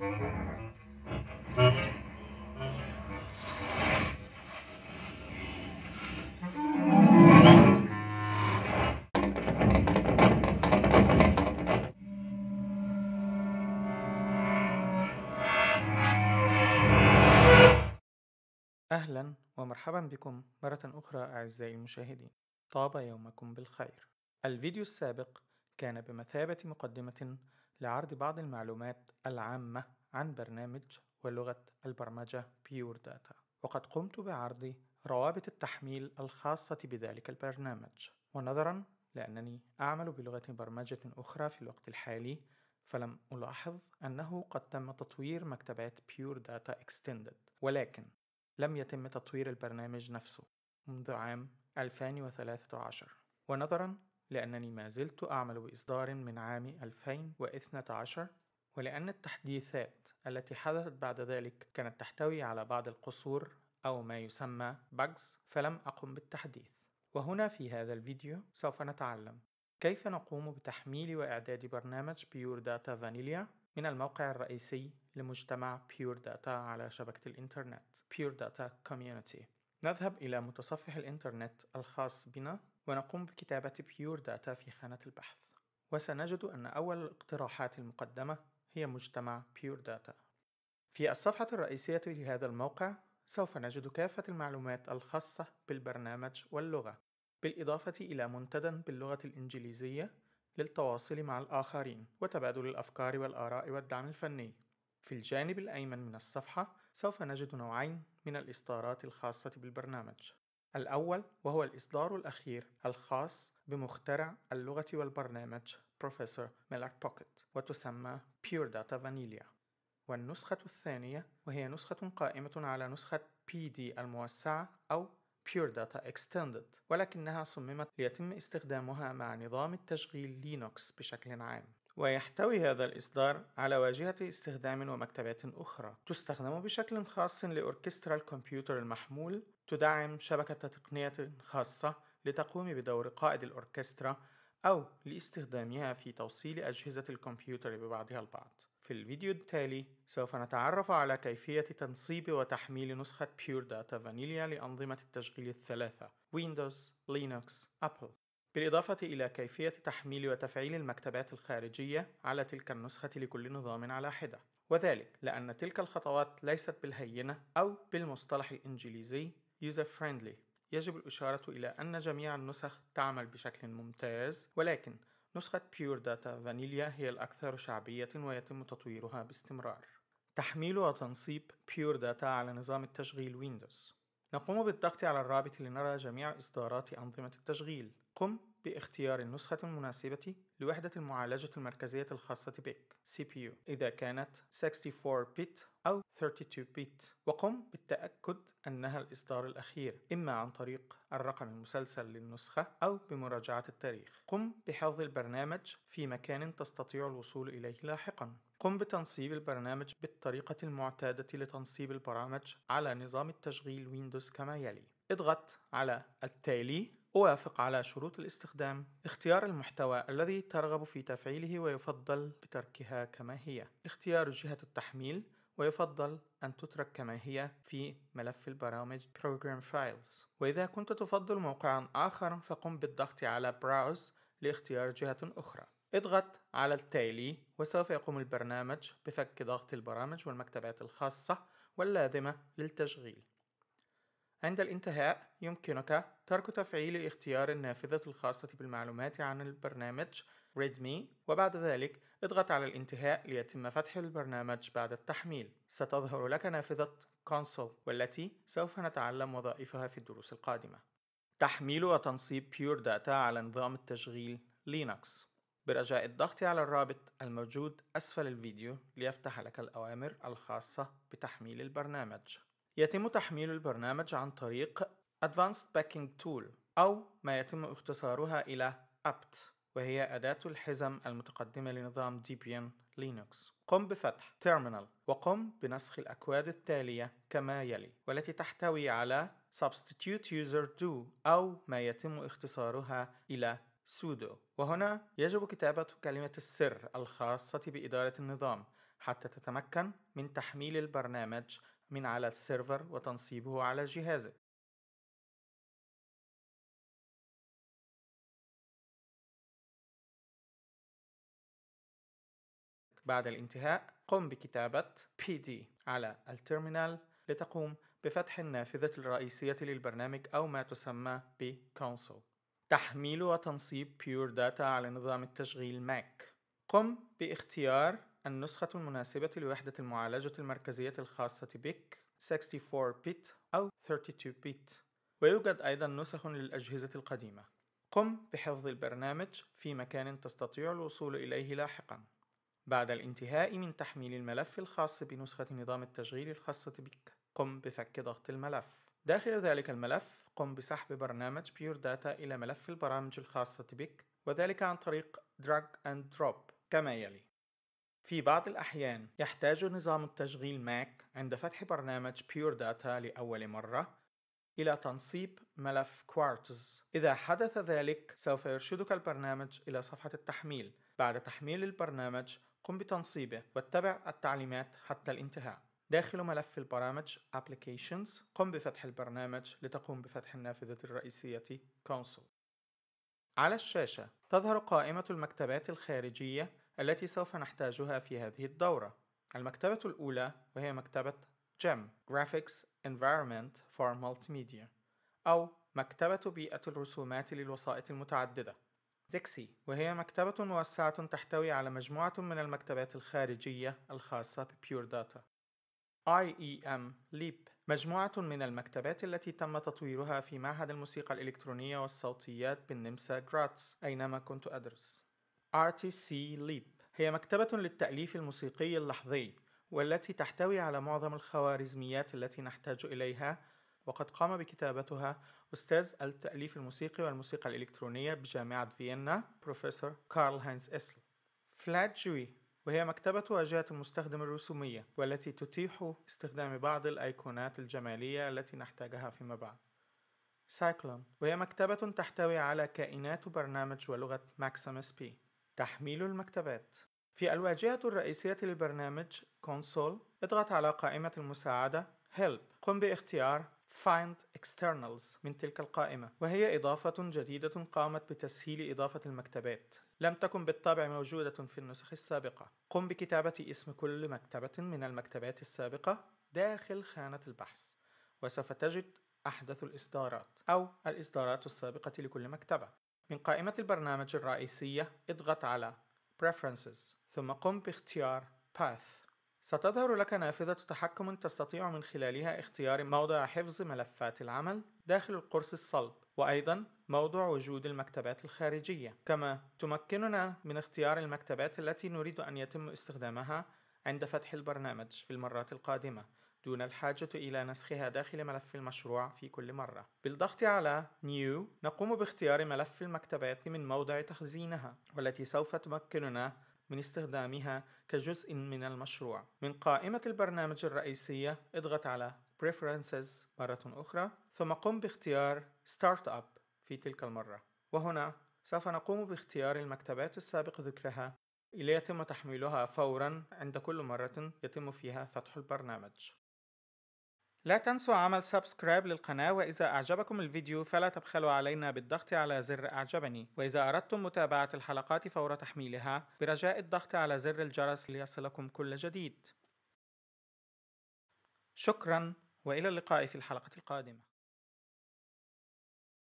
أهلا ومرحبا بكم مرة أخرى أعزائي المشاهدين طاب يومكم بالخير الفيديو السابق كان بمثابة مقدمة لعرض بعض المعلومات العامة عن برنامج ولغة البرمجة بيور داتا وقد قمت بعرض روابط التحميل الخاصة بذلك البرنامج ونظرا لأنني أعمل بلغة برمجة أخرى في الوقت الحالي فلم ألاحظ أنه قد تم تطوير مكتبات بيور داتا اكستندد ولكن لم يتم تطوير البرنامج نفسه منذ عام 2013 ونظرا لأنني ما زلت أعمل بإصدار من عام 2012 ولأن التحديثات التي حدثت بعد ذلك كانت تحتوي على بعض القصور أو ما يسمى bugs فلم أقم بالتحديث وهنا في هذا الفيديو سوف نتعلم كيف نقوم بتحميل وإعداد برنامج Pure Data Vanilla من الموقع الرئيسي لمجتمع Pure Data على شبكة الإنترنت Pure Data Community نذهب إلى متصفح الإنترنت الخاص بنا ونقوم بكتابة بيور داتا في خانة البحث وسنجد أن أول الاقتراحات المقدمة هي مجتمع بيور داتا في الصفحة الرئيسية لهذا الموقع سوف نجد كافة المعلومات الخاصة بالبرنامج واللغة بالإضافة إلى منتدى باللغة الإنجليزية للتواصل مع الآخرين وتبادل الأفكار والآراء والدعم الفني في الجانب الأيمن من الصفحة سوف نجد نوعين من الإصدارات الخاصة بالبرنامج الأول وهو الإصدار الأخير الخاص بمخترع اللغة والبرنامج بروفيسور ميلر بوكيت وتسمى Pure Data Vanilla والنسخة الثانية وهي نسخة قائمة على نسخة PD الموسعة أو Pure Data Extended ولكنها صممت ليتم استخدامها مع نظام التشغيل لينوكس بشكل عام ويحتوي هذا الإصدار على واجهة استخدام ومكتبات أخرى تستخدم بشكل خاص لأوركسترا الكمبيوتر المحمول تدعم شبكة تقنية خاصة لتقوم بدور قائد الأوركسترا أو لاستخدامها في توصيل أجهزة الكمبيوتر ببعضها البعض. في الفيديو التالي سوف نتعرف على كيفية تنصيب وتحميل نسخة بيور داتا فانيليا لأنظمة التشغيل الثلاثة Windows, Linux, Apple بالإضافة إلى كيفية تحميل وتفعيل المكتبات الخارجية على تلك النسخة لكل نظام على حدة وذلك لأن تلك الخطوات ليست بالهينة أو بالمصطلح الإنجليزي user friendly يجب الإشارة إلى أن جميع النسخ تعمل بشكل ممتاز ولكن نسخة بيور داتا فانيليا هي الأكثر شعبية ويتم تطويرها باستمرار تحميل وتنصيب بيور داتا على نظام التشغيل ويندوز نقوم بالضغط على الرابط لنرى جميع إصدارات أنظمة التشغيل قم باختيار النسخة المناسبة لوحدة المعالجة المركزية الخاصة بك CPU إذا كانت 64-bit أو 32-bit وقم بالتأكد أنها الإصدار الأخير إما عن طريق الرقم المسلسل للنسخة أو بمراجعة التاريخ قم بحفظ البرنامج في مكان تستطيع الوصول إليه لاحقاً قم بتنصيب البرنامج بالطريقة المعتادة لتنصيب البرامج على نظام التشغيل ويندوز كما يلي اضغط على التالي أوافق على شروط الاستخدام اختيار المحتوى الذي ترغب في تفعيله ويفضل بتركها كما هي اختيار جهة التحميل ويفضل أن تترك كما هي في ملف البرامج Program Files وإذا كنت تفضل موقعا آخر فقم بالضغط على Browse لاختيار جهة أخرى اضغط على التالي وسوف يقوم البرنامج بفك ضغط البرامج والمكتبات الخاصة واللازمة للتشغيل عند الانتهاء يمكنك ترك تفعيل اختيار النافذة الخاصة بالمعلومات عن البرنامج README وبعد ذلك اضغط على الانتهاء ليتم فتح البرنامج بعد التحميل ستظهر لك نافذة Console والتي سوف نتعلم وظائفها في الدروس القادمة تحميل وتنصيب Pure Data على نظام التشغيل لينكس برجاء الضغط على الرابط الموجود أسفل الفيديو ليفتح لك الأوامر الخاصة بتحميل البرنامج يتم تحميل البرنامج عن طريق Advanced Packing Tool أو ما يتم اختصارها إلى apt وهي أداة الحزم المتقدمة لنظام Debian Linux قم بفتح Terminal وقم بنسخ الأكواد التالية كما يلي والتي تحتوي على Substitute User Do أو ما يتم اختصارها إلى sudo وهنا يجب كتابة كلمة السر الخاصة بإدارة النظام حتى تتمكن من تحميل البرنامج من على السيرفر وتنصيبه على جهازك بعد الانتهاء قم بكتابة PD على الترمينال لتقوم بفتح النافذة الرئيسية للبرنامج أو ما تسمى بـ Console تحميل وتنصيب Pure Data على نظام التشغيل Mac قم باختيار النسخة المناسبة لوحدة المعالجة المركزية الخاصة بك 64 بت أو 32 بت ويوجد أيضا نسخ للأجهزة القديمة قم بحفظ البرنامج في مكان تستطيع الوصول إليه لاحقا بعد الانتهاء من تحميل الملف الخاص بنسخة نظام التشغيل الخاصة بك قم بفك ضغط الملف داخل ذلك الملف قم بسحب برنامج بيور داتا إلى ملف البرامج الخاصة بك وذلك عن طريق drag and drop كما يلي في بعض الأحيان يحتاج نظام التشغيل ماك عند فتح برنامج Pure Data لأول مرة إلى تنصيب ملف كوارتز إذا حدث ذلك سوف يرشدك البرنامج إلى صفحة التحميل بعد تحميل البرنامج قم بتنصيبه واتبع التعليمات حتى الانتهاء داخل ملف البرامج Applications قم بفتح البرنامج لتقوم بفتح النافذة الرئيسية Console على الشاشة تظهر قائمة المكتبات الخارجية التي سوف نحتاجها في هذه الدورة المكتبة الأولى وهي مكتبة جيم Graphics Environment for Multimedia أو مكتبة بيئة الرسومات للوسائط المتعددة زكسي وهي مكتبة موسعة تحتوي على مجموعة من المكتبات الخارجية الخاصة ببيور داتا IEM Leap مجموعة من المكتبات التي تم تطويرها في معهد الموسيقى الإلكترونية والصوتيات بالنمسا جراتس أينما كنت أدرس RTC Leap هي مكتبة للتأليف الموسيقي اللحظي والتي تحتوي على معظم الخوارزميات التي نحتاج إليها وقد قام بكتابتها أستاذ التأليف الموسيقي والموسيقى الإلكترونية بجامعة فيينا بروفيسور كارل هانس إسل فلات جوي وهي مكتبة واجهة المستخدم الرسومية والتي تتيح استخدام بعض الأيقونات الجمالية التي نحتاجها فيما بعد سايكلون وهي مكتبة تحتوي على كائنات برنامج ولغة ماكسيمس بي تحميل المكتبات في الواجهة الرئيسية للبرنامج كونسول اضغط على قائمة المساعدة Help قم باختيار Find Externals من تلك القائمة وهي إضافة جديدة قامت بتسهيل إضافة المكتبات لم تكن بالطبع موجودة في النسخ السابقة قم بكتابة اسم كل مكتبة من المكتبات السابقة داخل خانة البحث وسوف تجد أحدث الإصدارات أو الإصدارات السابقة لكل مكتبة من قائمة البرنامج الرئيسية اضغط على Preferences ثم قم باختيار Path ستظهر لك نافذة تحكم تستطيع من خلالها اختيار موضع حفظ ملفات العمل داخل القرص الصلب وأيضا موضع وجود المكتبات الخارجية كما تمكننا من اختيار المكتبات التي نريد أن يتم استخدامها عند فتح البرنامج في المرات القادمة دون الحاجة إلى نسخها داخل ملف المشروع في كل مرة. بالضغط على New نقوم باختيار ملف المكتبات من موضع تخزينها والتي سوف تمكننا من استخدامها كجزء من المشروع. من قائمة البرنامج الرئيسية اضغط على Preferences مرة أخرى ثم قم باختيار Startup في تلك المرة. وهنا سوف نقوم باختيار المكتبات السابق ذكرها ليتم تحميلها فورا عند كل مرة يتم فيها فتح البرنامج لا تنسوا عمل سبسكرايب للقناة وإذا أعجبكم الفيديو فلا تبخلوا علينا بالضغط على زر أعجبني وإذا أردتم متابعة الحلقات فور تحميلها برجاء الضغط على زر الجرس ليصلكم كل جديد شكرا وإلى اللقاء في الحلقة القادمة